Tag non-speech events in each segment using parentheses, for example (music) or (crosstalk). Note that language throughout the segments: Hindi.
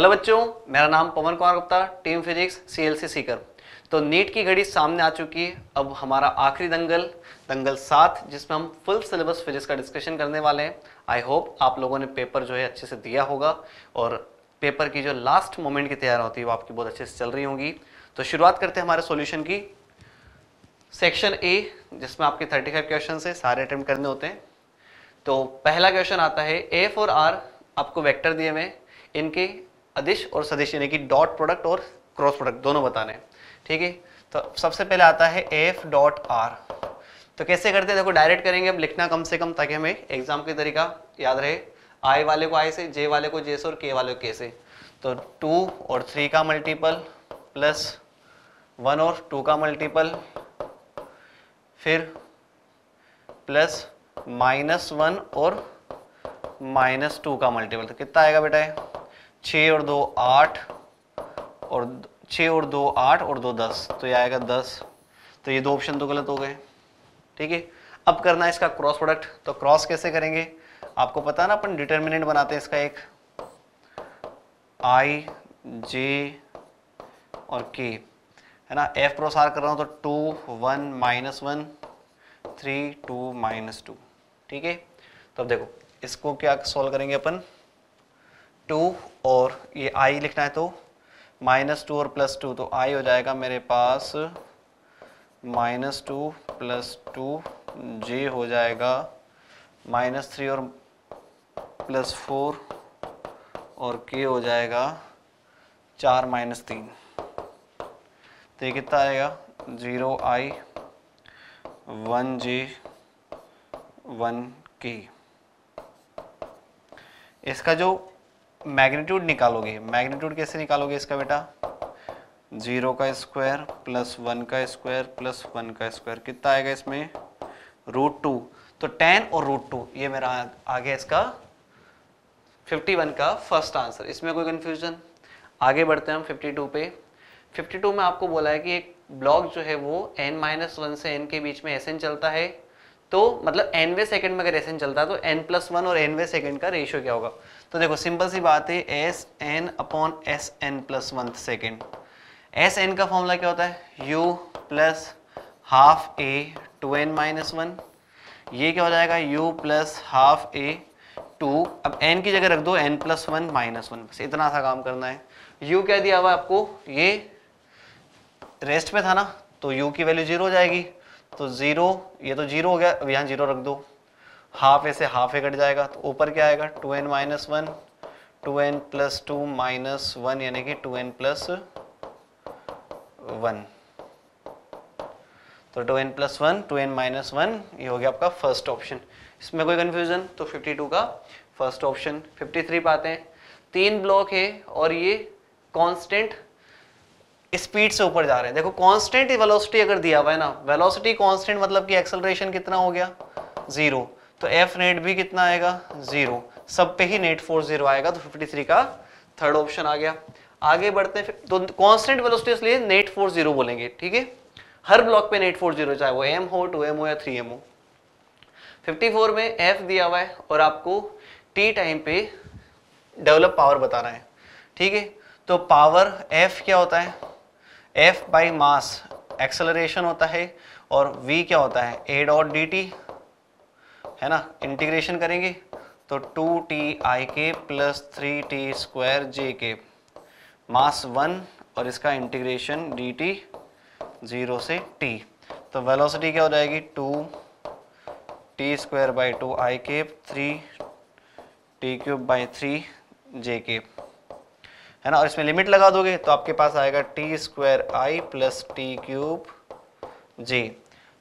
हेलो बच्चों मेरा नाम Pawan Kumar Gupta team physics C L C Sikar तो नीट की घड़ी सामने आ चुकी है अब हमारा आखिरी दंगल दंगल सात जिसमें हम फुल सिलेबस फिजिक्स का डिस्कशन करने वाले हैं आई होप आप लोगों ने पेपर जो है अच्छे से दिया होगा और पेपर की जो लास्ट मोमेंट की तैयारी होती है वो आपकी बहुत अच्छे से चल रही होंगी तो शुरुआत करते हैं हमारे सोल्यूशन की सेक्शन ए जिसमें आपके थर्टी फाइव क्वेश्चन है सारे अटैम्प्ट करने होते हैं तो पहला क्वेश्चन आता है ए फॉर आर आपको वैक्टर दिए हुए इनके अदिश और सदिश यानी कि डॉट प्रोडक्ट और क्रॉस प्रोडक्ट दोनों बताने हैं ठीक है तो सबसे पहले आता है एफ डॉट आर तो कैसे करते हैं देखो डायरेक्ट करेंगे अब लिखना कम से कम ताकि हमें एग्जाम के तरीका याद रहे आई वाले को आई से जे वाले को जे से और के वाले को के से तो टू और थ्री का मल्टीपल प्लस वन और टू का मल्टीपल फिर प्लस माइनस वन और माइनस टू का मल्टीपल तो कितना आएगा बेटा है छः और दो आठ और छः और दो आठ और दो दस तो ये आएगा दस तो ये दो ऑप्शन तो गलत हो गए ठीक है अब करना है इसका क्रॉस प्रोडक्ट तो क्रॉस कैसे करेंगे आपको पता ना अपन डिटर्मिनेंट बनाते हैं इसका एक आई जे और के है ना एफ क्रॉस आर कर रहा हूँ तो two one minus one three two minus two ठीक है तो अब देखो इसको क्या सॉल्व करेंगे अपन टू और ये आई लिखना है तो माइनस टू और प्लस टू तो आई हो जाएगा मेरे पास minus two plus two J हो जाएगा माइनस थ्री और प्लस फोर और के हो जाएगा चार माइनस तीन तो ये कितना आएगा zero I one J one K इसका जो मैग्नीट्यूड निकालोगे मैग्नीट्यूड कैसे निकालोगे इसका बेटा जीरो का स्क्वायर प्लस वन का स्क्वायर प्लस वन का स्क्वायर कितना आएगा इसमें रूट टू तो टेन और रूट टू ये मेरा आ गया इसका फिफ्टी वन का फर्स्ट आंसर इसमें कोई कन्फ्यूजन आगे बढ़ते हैं हम फिफ्टी टू पे फिफ्टी टू में आपको बोला है कि एक ब्लॉक जो है वो एन माइनस वन से एन के बीच में एस चलता है तो मतलब एनवे वे सेकेंड में अगर एस चलता है तो एन प्लस वन और एनवे वे सेकेंड का रेशियो क्या होगा तो देखो सिंपल सी बात है S N upon S N plus one second S N का फॉर्मूला क्या होता है U plus half A two N minus one ये क्या हो जाएगा u plus half A two अब n की जगह रख दो n plus one minus one बस इतना सा काम करना है u क्या दिया हुआ आपको ये रेस्ट में था ना तो u की वैल्यू जीरो हो जाएगी तो जीरो ये तो जीरो हो गया अब यहाँ जीरो रख दो हाफ ऐसे हाफ ए कट जाएगा तो ऊपर क्या आएगा two N minus one two N plus two minus one यानी कि टू एन प्लस वन तो two N plus one two N minus one ये हो गया आपका फर्स्ट ऑप्शन इसमें कोई कन्फ्यूजन तो 52 का फर्स्ट ऑप्शन 53 थ्री पाते हैं तीन ब्लॉक है और ये कांस्टेंट स्पीड से ऊपर जा रहे हैं देखो कांस्टेंट वेलोसिटी अगर दिया हुआ है ना वेलोसिटी कांस्टेंट मतलब कि एक्सेलरेशन कितना हो गया जीरो तो एफ नेट भी कितना आएगा जीरो सब पे ही नेट फोर्स जीरो आएगा तो 53 का थर्ड ऑप्शन आ गया आगे बढ़ते हैं तो कांस्टेंट वेलोसिटी इसलिए नेट फोर्स जीरो बोलेंगे ठीक है हर ब्लॉक पे नेट फोर्स जीरो चाहे वो एम हो टू एम हो या थ्री एम हो 54 में एफ दिया हुआ है और आपको टी टाइम पे डेवलप पावर बताना है ठीक है तो पावर एफ क्या होता है एफ बाई मास एक्सेलरेशन होता है और वी क्या होता है ए डॉट डी टी है ना इंटीग्रेशन करेंगे तो टू टी आई के plus three T square J के मास वन और इसका इंटीग्रेशन डी टी ज़ीरो से टी तो वेलोसिटी क्या हो जाएगी two T square by two I के three T cube by three J के है ना और इसमें लिमिट लगा दोगे तो आपके पास आएगा T square I plus T cube J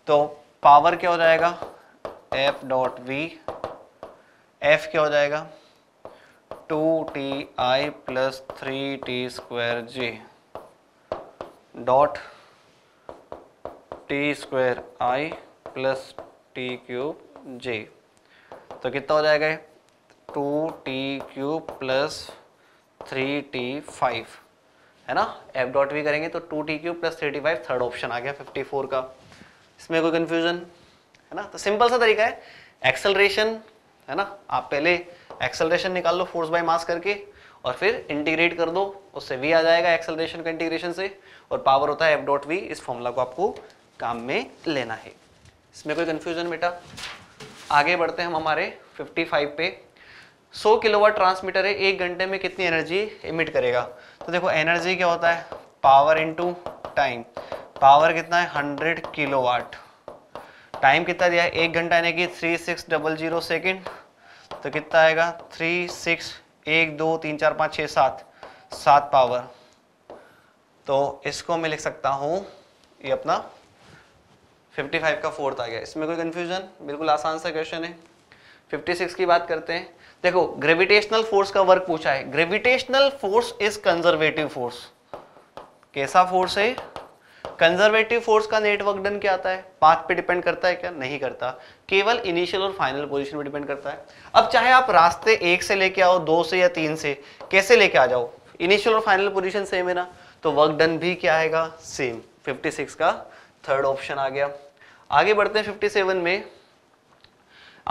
तो पावर क्या हो जाएगा एफ डॉट वी एफ क्या हो जाएगा two T I plus three T square J dot T square I plus T cube J तो कितना हो जाएगा two T cube plus three T five है ना एफ डॉट वी करेंगे तो two T cube plus three T five third option आ गया फिफ्टी फोर का इसमें कोई कन्फ्यूजन है ना तो सिंपल सा तरीका है एक्सेलरेशन है ना आप पहले एक्सेलरेशन निकाल लो फोर्स बाय मास करके और फिर इंटीग्रेट कर दो उससे वी आ जाएगा एक्सेलरेशन का इंटीग्रेशन से और पावर होता है एफ डॉट वी इस फॉर्मूला को आपको काम में लेना है इसमें कोई कन्फ्यूजन बेटा आगे बढ़ते हैं हम हमारे 55 पे 100 किलोवाट ट्रांसमीटर है एक घंटे में कितनी एनर्जी इमिट करेगा तो देखो एनर्जी क्या होता है पावर इंटू टाइम पावर कितना है 100 किलोवाट टाइम कितना दिया है एक घंटा यानी कि three six double zero second तो कितना आएगा थ्री सिक्स एक दो तीन चार पाँच छः सात सात पावर तो इसको मैं लिख सकता हूँ ये अपना 55 का फोर्थ आ गया इसमें कोई कन्फ्यूजन बिल्कुल आसान सा क्वेश्चन है 56 की बात करते हैं देखो ग्रेविटेशनल फोर्स का वर्क पूछा है gravitational force is conservative force कैसा फोर्स है कंजर्वेटिव फोर्स का नेटवर्क डन क्या आता है पाथ पे डिपेंड करता है क्या नहीं करता केवल इनिशियल और फाइनल पोजीशन पे डिपेंड करता है अब चाहे आप रास्ते एक से लेके आओ दो से या तीन से कैसे लेके आ जाओ इनिशियल और फाइनल पोजीशन सेम है ना तो वर्क डन भी क्या आएगा सेम 56 का थर्ड ऑप्शन आ गया आगे बढ़ते हैं 57 में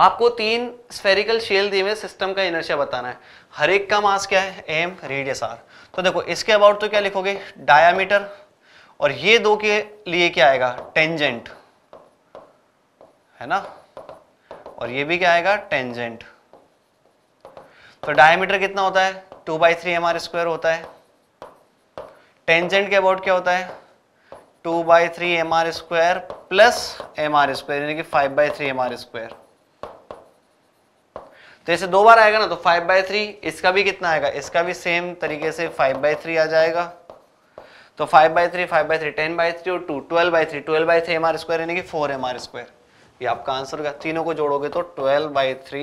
आपको तीन स्फेरिकल शेल दिए हुए सिस्टम का इनर्शिया बताना है हर एक का मास क्या है एम रेडियस आर तो देखो इसके अबाउट तो क्या लिखोगे डायामीटर और ये दो के लिए क्या आएगा टेंजेंट है ना और ये भी क्या आएगा टेंजेंट तो डायमीटर कितना होता है two by three M R square होता है टेंजेंट के अबाउट क्या होता है two by three M R square plus M R square यानी कि five by three M R square तो ऐसे दो बार आएगा ना तो फाइव बाई थ्री इसका भी कितना आएगा इसका भी सेम तरीके से फाइव बाई थ्री आ जाएगा तो five by three five by three ten by three और two twelve by three twelve by three M R square यानी कि फोर एम आर स्क्वायर ये आपका आंसर होगा तीनों को जोड़ोगे तो twelve by three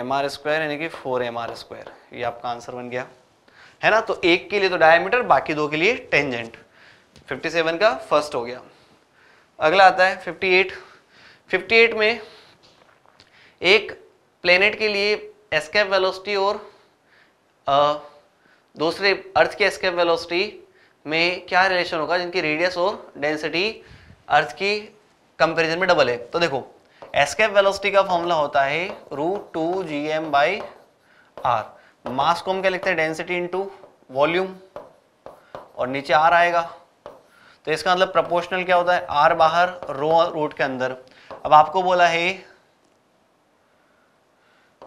M R square यानी कि फोर एम आर स्क्वायर ये आपका आंसर बन गया है ना तो एक के लिए तो डायमीटर बाकी दो के लिए टेंजेंट 57 का फर्स्ट हो गया अगला आता है 58 58 में एक प्लेनेट के लिए एस्केप वेलोसिटी और आ, दूसरे अर्थ की एस्केप वेलोसिटी में क्या रिलेशन होगा जिनकी रेडियस और डेंसिटी अर्थ की कंपेरिजन में डबल है तो देखो एस्केप वेलोसिटी का फॉर्मूला होता है root two G M by R mass को हम क्या लिखते हैं डेंसिटी इंटू वॉल्यूम और नीचे आर आएगा तो इसका मतलब प्रोपोर्शनल क्या होता है आर बाहर रो रूट के अंदर अब आपको बोला है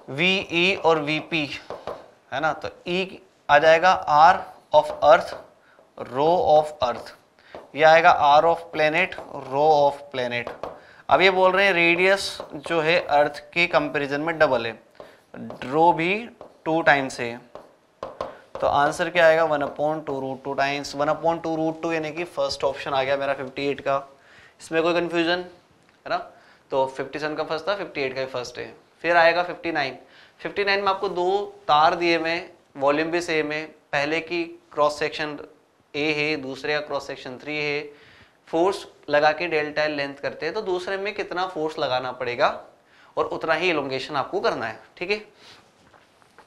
वी ई e और वी पी है ना तो ई e आ जाएगा R of earth rho of earth ये आएगा R of planet rho of planet अब ये बोल रहे हैं रेडियस जो है अर्थ के कंपैरिजन में डबल है रो भी टू टाइम्स है तो आंसर क्या आएगा one upon two root two times one upon two root two यानी कि फर्स्ट ऑप्शन आ गया मेरा फिफ्टी एट का इसमें कोई कन्फ्यूजन है ना तो फिफ्टी सेवन का फर्स्ट था फिफ्टी एट का फर्स्ट है फिर आएगा फिफ्टी नाइन फिफ्टी नाइन में आपको दो तार दिए में वॉल्यूम भी सेम है पहले की क्रॉस सेक्शन ए है दूसरे का क्रॉस सेक्शन थ्री है फोर्स लगा के डेल्टा एल लेंथ करते हैं तो दूसरे में कितना फोर्स लगाना पड़ेगा और उतना ही एलोंगेशन आपको करना है ठीक है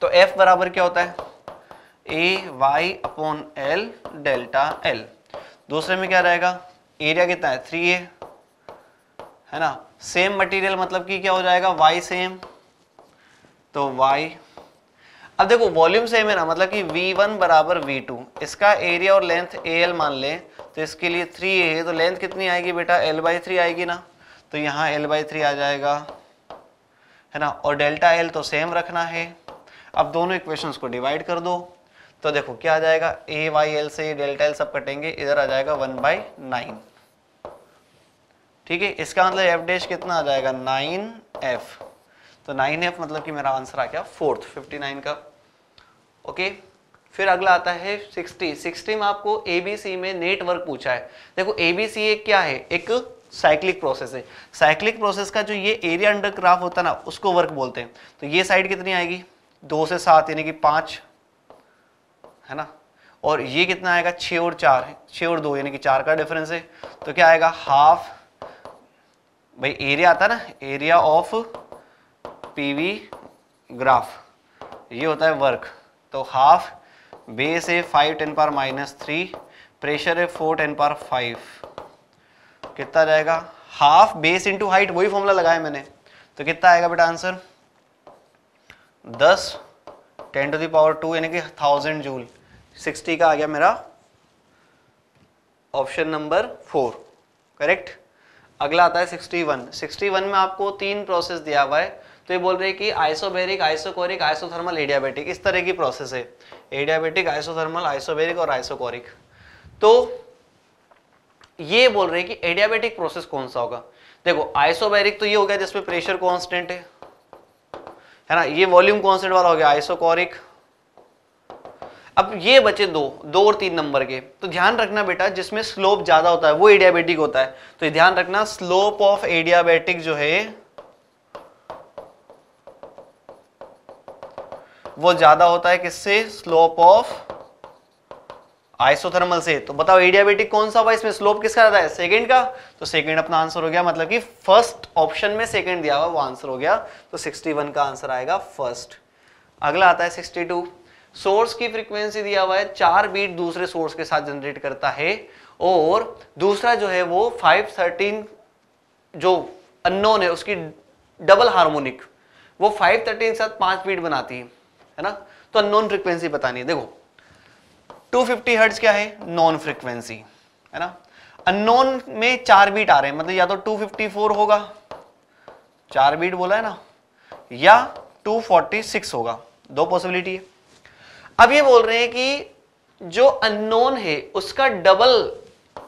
तो एफ बराबर क्या होता है A Y upon L delta L दूसरे में क्या रहेगा एरिया कितना है थ्री ए है ना सेम मटेरियल मतलब कि क्या हो जाएगा वाई सेम तो वाई अब देखो वॉल्यूम सेम है ना मतलब कि V1 बराबर V2 इसका एरिया और लेंथ AL मान लें तो इसके लिए थ्री ए है तो लेंथ कितनी आएगी बेटा एल बाई थ्री आएगी ना तो यहाँ एल बाई थ्री आ जाएगा है ना और डेल्टा एल तो सेम रखना है अब दोनों इक्वेशंस को डिवाइड कर दो तो देखो क्या आ जाएगा ए वाई एल से डेल्टा एल सब कटेंगे इधर आ जाएगा वन बाई नाइन ठीक है इसका मतलब एफ डैश कितना आ जाएगा नाइन एफ तो नाइन एफ मतलब कि मेरा आंसर आ गया फोर्थ फिफ्टी नाइन का ओके फिर अगला आता है 60 60 में आपको एबीसी में नेटवर्क पूछा है देखो एबीसी एक क्या है एक साइक्लिक प्रोसेस है साइक्लिक प्रोसेस का जो ये एरिया अंडर ग्राफ होता है ना उसको वर्क बोलते हैं तो ये साइड कितनी आएगी दो से सात यानी कि पांच है ना और ये कितना आएगा छ और चार छ और दो यानी कि चार का डिफरेंस है तो क्या आएगा हाफ भाई एरिया आता ना एरिया ऑफ पीवी ग्राफ ये होता है वर्क तो हाफ बेस है फाइव टेन पर माइनस थ्री प्रेशर है फोर टेन पर फाइव कितना जाएगा हाफ बेस इंटू हाइट वही फॉर्मूला लगाया मैंने तो कितना आएगा बेटा आंसर दस टेन टू दावर टू यानी कि थाउजेंड जूल सिक्सटी का आ गया मेरा ऑप्शन नंबर फोर करेक्ट अगला आता है सिक्सटी वन सिक्सटी वन में आपको तीन प्रोसेस दिया हुआ है तो ये बोल रहे हैं कि आइसोबेरिक आइसोकोरिक आइसोथर्मल एडियाबेटिक इस तरह की प्रोसेस है एडियाबेटिक आइसोथर्मल आइसोबेरिक और आइसोकोरिक तो ये बोल रहे हैं कि एडियाबेटिक प्रोसेस कौन सा होगा देखो आइसोबेरिक तो ये हो गया जिसमें प्रेशर कॉन्स्टेंट है है ना ये वॉल्यूम कॉन्स्टेंट वाला हो गया आइसोकोरिक अब ये बचे दो दो और तीन नंबर के तो ध्यान रखना बेटा जिसमें स्लोप ज्यादा होता है वो एडियाबेटिक होता है तो ध्यान रखना स्लोप ऑफ एडियाबेटिक जो है वो ज्यादा होता है किससे स्लोप ऑफ आइसोथर्मल से तो बताओ एडियाबेटिक कौन सा हुआ इसमें स्लोप किसका रहता है सेकंड का तो सेकंड अपना आंसर हो गया मतलब कि फर्स्ट ऑप्शन में सेकंड दिया हुआ वो आंसर हो गया तो 61 का आंसर आएगा फर्स्ट अगला आता है 62 सोर्स की फ्रीक्वेंसी दिया हुआ है चार बीट दूसरे सोर्स के साथ जनरेट करता है और दूसरा जो है वो 513 जो अननोन है उसकी डबल हार्मोनिक वो 513 के साथ पांच बीट बनाती है है ना तो अननोन फ्रिक्वेंसी बतानी है देखो 250 हर्ट्ज क्या है नॉन फ्रिक्वेंसी है ना अननोन में चार बीट आ रहे हैं मतलब या तो 254 होगा चार बीट बोला है ना या 246 होगा दो पॉसिबिलिटी है अब ये बोल रहे हैं कि जो अननोन है उसका डबल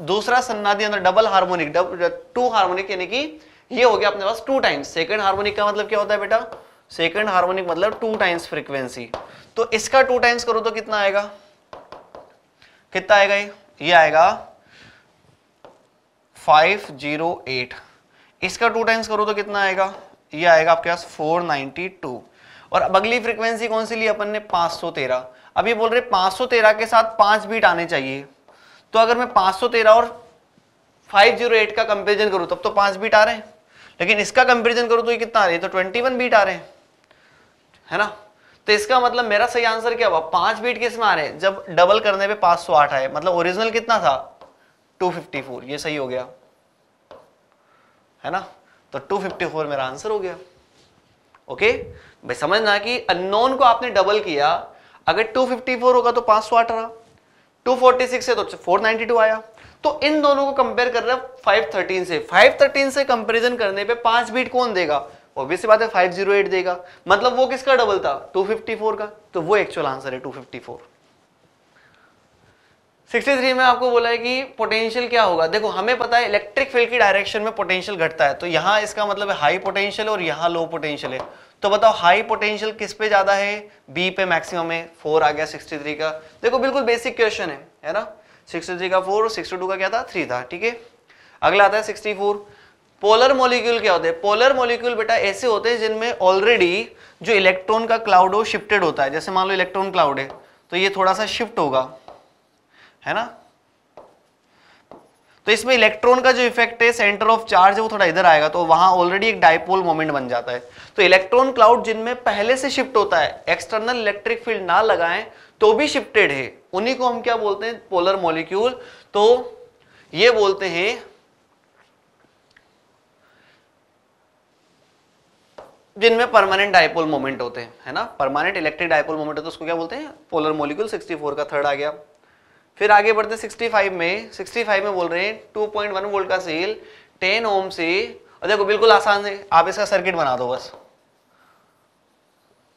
दूसरा सन्नादी अंदर double harmonic double two harmonic यानी कि ये हो गया अपने पास टू टाइम्स सेकंड हार्मोनिक का मतलब क्या होता है बेटा सेकेंड हार्मोनिक मतलब टू टाइम्स फ्रीक्वेंसी तो इसका टू टाइम्स करो तो कितना आएगा कितना आएगा ये ये आएगा 508 इसका टू टाइम्स करो तो कितना आएगा ये आएगा आपके पास 492 और अब अगली फ्रीक्वेंसी कौन सी ली अपन ने 513 अब ये बोल रहे 513 के साथ पांच बीट आने चाहिए तो अगर मैं 513 और 508 का कंपेरिजन करूं तब तो पांच बीट आ रहे हैं लेकिन इसका कंपेरिजन करूं तो ये कितना आ रही है तो 21 बीट आ रहे हैं है ना तो इसका मतलब मेरा सही आंसर क्या हुआ पांच बीट किस में आ रहे हैं जब डबल करने पे पांच सौ आठ आए मतलब ओरिजिनल कितना था 254 ये सही हो गया है ना तो 254 मेरा आंसर हो गया ओके भाई समझना कि अननोन को आपने डबल किया अगर 254 होगा तो पांच सौ आठ रहा 246 है तो 492 आया तो इन दोनों को कंपेयर कर रहा थर्टीन से फाइव थर्टीन से कंपेरिजन करने पर पांच बीट कौन देगा ऑब्वियस बात है 508 देगा मतलब वो किसका डबल था 254 का तो वो एक्चुअल आंसर है 254 63 में आपको बोला है कि पोटेंशियल क्या होगा देखो हमें पता है इलेक्ट्रिक फील्ड की डायरेक्शन में पोटेंशियल घटता है तो यहाँ इसका मतलब है हाई पोटेंशियल और यहाँ लो पोटेंशियल है तो बताओ हाई पोटेंशियल किस पे ज्यादा है बी पे मैक्सिमम है फोर आ गया 63 का देखो बिल्कुल बेसिक क्वेश्चन है है ना 63 का फोर 62 का क्या था थ्री था ठीक है अगला आता है 64 पोलर मॉलिक्यूल क्या होते हैं पोलर मॉलिक्यूल बेटा ऐसे होते हैं जिनमें ऑलरेडी जो इलेक्ट्रॉन का क्लाउड हो शिफ्टेड होता है जैसे मान लो इलेक्ट्रॉन क्लाउड है तो ये थोड़ा सा शिफ्ट होगा है ना तो इसमें इलेक्ट्रॉन का जो इफेक्ट है सेंटर ऑफ चार्ज है वो थोड़ा इधर आएगा तो वहां ऑलरेडी एक डायपोल मोमेंट बन जाता है तो इलेक्ट्रॉन क्लाउड जिनमें पहले से शिफ्ट होता है एक्सटर्नल इलेक्ट्रिक फील्ड ना लगाएं तो भी शिफ्टेड है उन्हीं को हम क्या बोलते हैं पोलर मॉलिक्यूल तो ये बोलते हैं जिनमें परमानेंट डायपोल मोमेंट होते हैं है ना परमानेंट इलेक्ट्रिक डायपोल मोमेंट होते हैं उसको क्या बोलते हैं पोलर मोलिक्यूल 64 का थर्ड आ गया फिर आगे बढ़ते 65 में 65 में बोल रहे हैं 2.1 वोल्ट का सेल 10 ओम से और देखो बिल्कुल आसान है आप इसका सर्किट बना दो बस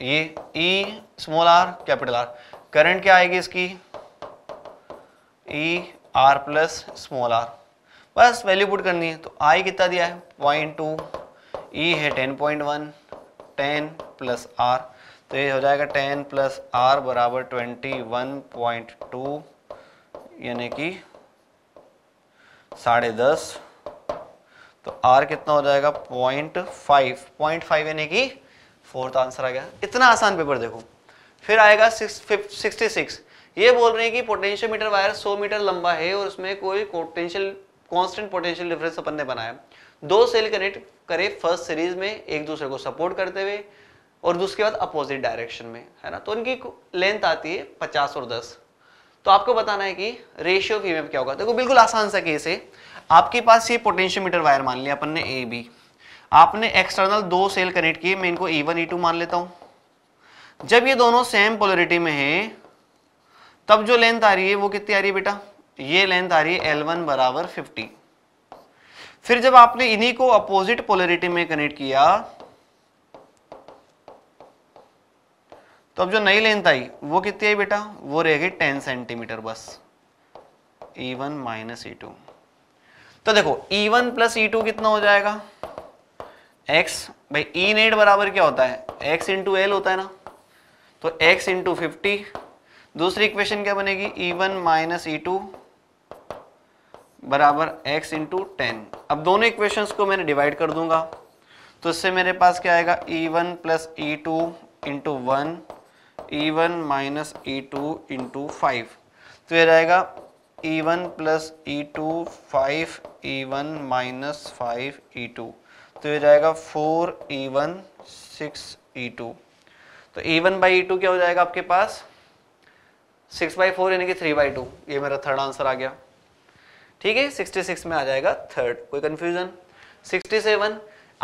ये E small R capital R current क्या आएगी इसकी E R plus small R बस वैल्यू पुट करनी है तो आई कितना दिया है पॉइंट टू ई है ten point one ten plus R तो ये हो जाएगा टेन प्लस आर बराबर ट्वेंटी वन पॉइंट टू यानी कि साढ़े दस तो आर कितना हो जाएगा पॉइंट फाइव पॉइंट फाइव यानी कि फोर्थ आंसर आ गया इतना आसान पेपर देखो फिर आएगा सिक्सटी सिक्स ये बोल रहे हैं कि पोटेंशियल मीटर वायर सौ मीटर लंबा है और उसमें कोई पोटेंशियल कांस्टेंट पोटेंशियल डिफरेंस अपन ने बनाया दो सेल कनेक्ट करे फर्स्ट सीरीज में एक दूसरे को सपोर्ट करते हुए और दूसरे बाद अपोजिट डायरेक्शन में है ना तो उनकी लेंथ आती है पचास और दस तो आपको बताना है कि रेशियो की ईएमएफ क्या होगा देखो बिल्कुल आसान सा केस है आपके पास ये पोटेंशियोमीटर वायर मान लिया अपन ने ए बी आपने एक्सटर्नल दो सेल कनेक्ट किए मैं इनको ए वन ई टू मान लेता हूं जब ये दोनों सेम पोलरिटी में है तब जो लेंथ आ रही है वो कितनी आ रही है बेटा ये लेंथ आ रही है एल वन बराबर फिफ्टी फिर जब आपने इन्हीं को अपोजिट पोलरिटी में कनेक्ट किया तो अब जो नई लेंथ आई वो कितनी आई बेटा वो रह गई टेन सेंटीमीटर बस E one minus E two तो देखो E one plus E two कितना हो जाएगा एक्स भाई ई e नेट बराबर क्या होता है एक्स इंटू एल होता है ना तो एक्स इंटू फिफ्टी दूसरी इक्वेशन क्या बनेगी E one minus E two बराबर x इंटू टेन अब दोनों इक्वेशन को मैंने डिवाइड कर दूंगा तो इससे मेरे पास क्या आएगा E one plus E two into one E one minus E two into five तो यह रहेगा E one plus E two five E one minus five E two तो यह जाएगा four E one six E two तो E one by E two क्या हो जाएगा आपके पास सिक्स बाई फोर यानी कि थ्री बाई टू ये मेरा थर्ड आंसर आ गया ठीक है 66 में आ जाएगा थर्ड कोई कंफ्यूजन 67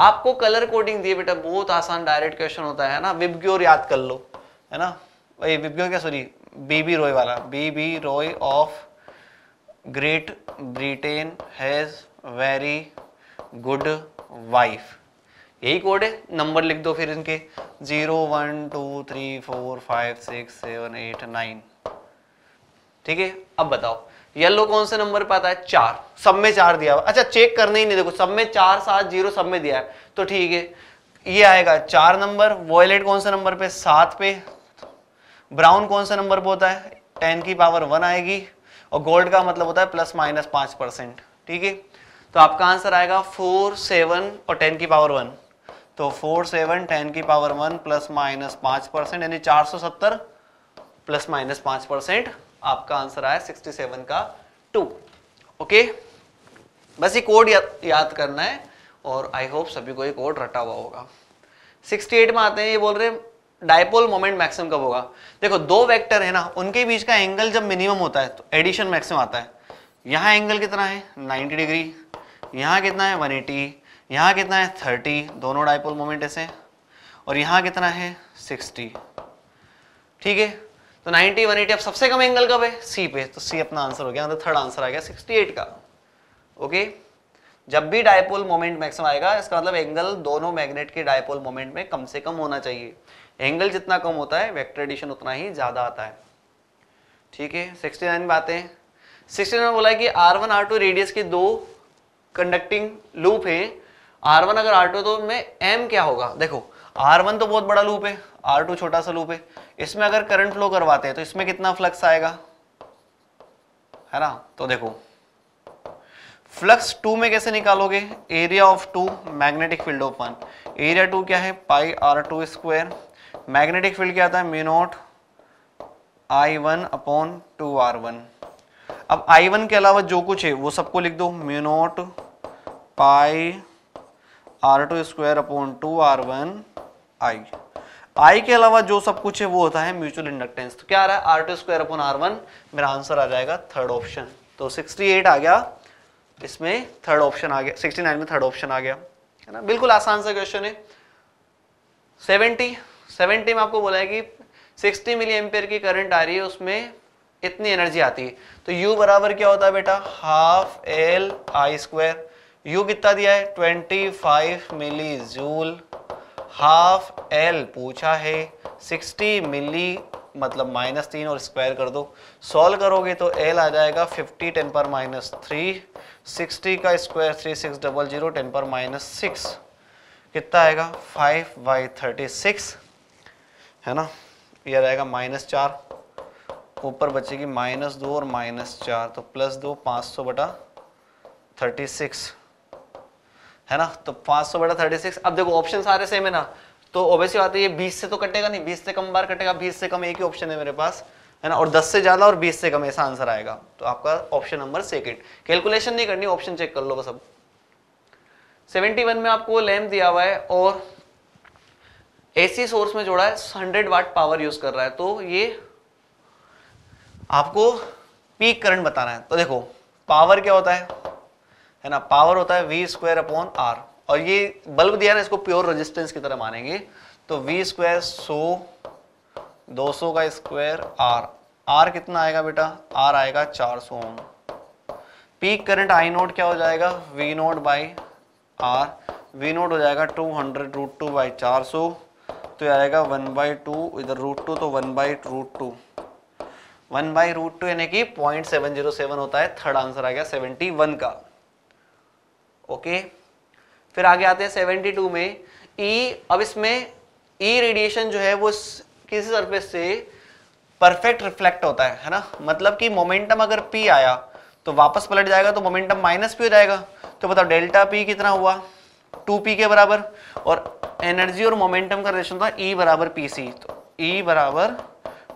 आपको कलर कोडिंग दिए बेटा बहुत आसान डायरेक्ट क्वेश्चन होता है ना विबग्योर याद कर लो है ना भाई विबग्योर क्या सॉरी बीबी रॉय वाला बीबी Roy of great Britain has very good wife यही कोड है नंबर लिख दो फिर इनके zero one two three four five six seven eight nine ठीक है अब बताओ येलो कौन से नंबर पे आता है चार सब में चार दिया हुआ अच्छा चेक करने ही नहीं देखो सब में चार सात जीरो सब में दिया है तो ठीक है ये आएगा चार नंबर वॉयलेट कौन से नंबर पे सात पे ब्राउन कौन से नंबर पे होता है टेन की पावर वन आएगी और गोल्ड का मतलब होता है प्लस माइनस पाँच परसेंट ठीक है तो आपका आंसर आएगा फोर सेवन और टेन की पावर वन तो फोर सेवन टेन की पावर वन प्लस माइनस पाँच परसेंट यानी चार सौ सत्तर प्लस माइनस पाँच परसेंट आपका आंसर आया 67 का टू ओके बस ये कोड या, याद करना है और आई होप सभी को ये कोड रटा हुआ होगा 68 में आते हैं ये बोल रहे हैं डायपोल मोमेंट मैक्सिमम कब होगा देखो दो वेक्टर है ना उनके बीच का एंगल जब मिनिमम होता है तो एडिशन मैक्सिमम आता है यहाँ एंगल कितना है 90 डिग्री यहाँ कितना है 180 यहाँ कितना है 30 दोनों डायपोल मोमेंट ऐसे और यहाँ कितना है 60 ठीक है तो 90 180 अब सबसे कम एंगल कब है सी पे तो सी अपना आंसर हो गया मतलब थर्ड आंसर आ गया 68 का ओके जब भी डायपोल मोमेंट मैक्सिमम आएगा इसका मतलब एंगल दोनों मैग्नेट के डायपोल मोमेंट में कम से कम होना चाहिए एंगल जितना कम होता है वेक्टर एडिशन उतना ही ज़्यादा आता है ठीक है सिक्सटी नाइन बातें सिक्सटी नाइन में बोला है कि R one R two radius के दो कंडक्टिंग लूप है आर वन अगर आर टू तो में एम क्या होगा देखो आर वन तो बहुत बड़ा लूप है आर टू छोटा सा लूप है इसमें अगर करंट फ्लो करवाते हैं तो इसमें कितना फ्लक्स आएगा है ना तो देखो फ्लक्स टू में कैसे निकालोगे area of two magnetic field of one area two क्या है pi R two square magnetic field क्या आता है mu naught I one upon two R one अब आई वन के अलावा जो कुछ है वो सबको लिख दो mu naught pi R two square upon two R one I I के अलावा जो सब कुछ है वो होता है म्यूचुअल इंडक्टेंस तो क्या आ रहा है R two square upon R one मेरा आंसर आ जाएगा थर्ड ऑप्शन तो 68 आ गया इसमें थर्ड ऑप्शन आ गया 69 में थर्ड ऑप्शन आ गया है ना बिल्कुल आसान सा क्वेश्चन है 70 70 में आपको बोला है कि 60 मिली एम्पेयर की करंट आ रही है उसमें इतनी एनर्जी आती है तो U बराबर क्या होता है बेटा half L I square U कितना दिया है 25 मिली जूल हाफ एल पूछा है 60 मिली मतलब माइनस तीन और स्क्वायर कर दो सॉल्व करोगे तो एल आ जाएगा 50 टेन पर माइनस थ्री सिक्सटी का square three six double zero ten पर माइनस सिक्स कितना आएगा फाइव बाई थर्टी सिक्स है ना यह रहेगा माइनस चार ऊपर बचेगी माइनस दो और माइनस चार तो प्लस दो पाँच सौ बटा थर्टी सिक्स है ना तो पांच सौ बटा थर्टी सिक्स अब देखो ऑप्शन सारे सेम है ना तो ओबेसी बात है ये बीस से तो कटेगा नहीं बीस से कम बार कटेगा बीस से कम एक ही ऑप्शन है मेरे पास है ना और दस से ज्यादा और बीस से कम ऐसा आंसर आएगा तो आपका ऑप्शन नंबर सेकेंड कैलकुलेशन नहीं करनी ऑप्शन चेक कर लो बस अब वन में आपको लैम्प दिया हुआ है और एसी सोर्स में जोड़ा है हंड्रेड वाट पावर यूज कर रहा है तो ये आपको पीक करंट बताना है तो देखो पावर क्या होता है है ना पावर होता है वी स्क्वायर अपॉन आर और ये बल्ब दिया ना इसको प्योर रेजिस्टेंस की तरह मानेंगे तो वी स्क्वायर सो दो सौ का स्क्वायर आर आर कितना आएगा बेटा आर आएगा चार सौ ohm peak current I naught क्या हो जाएगा V naught by R V naught हो जाएगा two hundred root two by चार सौ तो आएगा वन बाई टू इधर रूट टू तो one by root two one by root two यानी कि पॉइंट सेवन जीरो सेवन होता है थर्ड आंसर आ गया सेवेंटी वन का ओके फिर आगे आते हैं सेवेंटी टू में ई e, अब इसमें ई e रेडिएशन जो है वो किसी सरफेस से परफेक्ट रिफ्लेक्ट होता है है ना मतलब कि मोमेंटम अगर पी आया तो वापस पलट जाएगा तो मोमेंटम माइनस पी हो जाएगा तो बताओ डेल्टा पी कितना हुआ टू पी के बराबर और एनर्जी और मोमेंटम का रिलेशन था ई बराबर पी सी तो ई e बराबर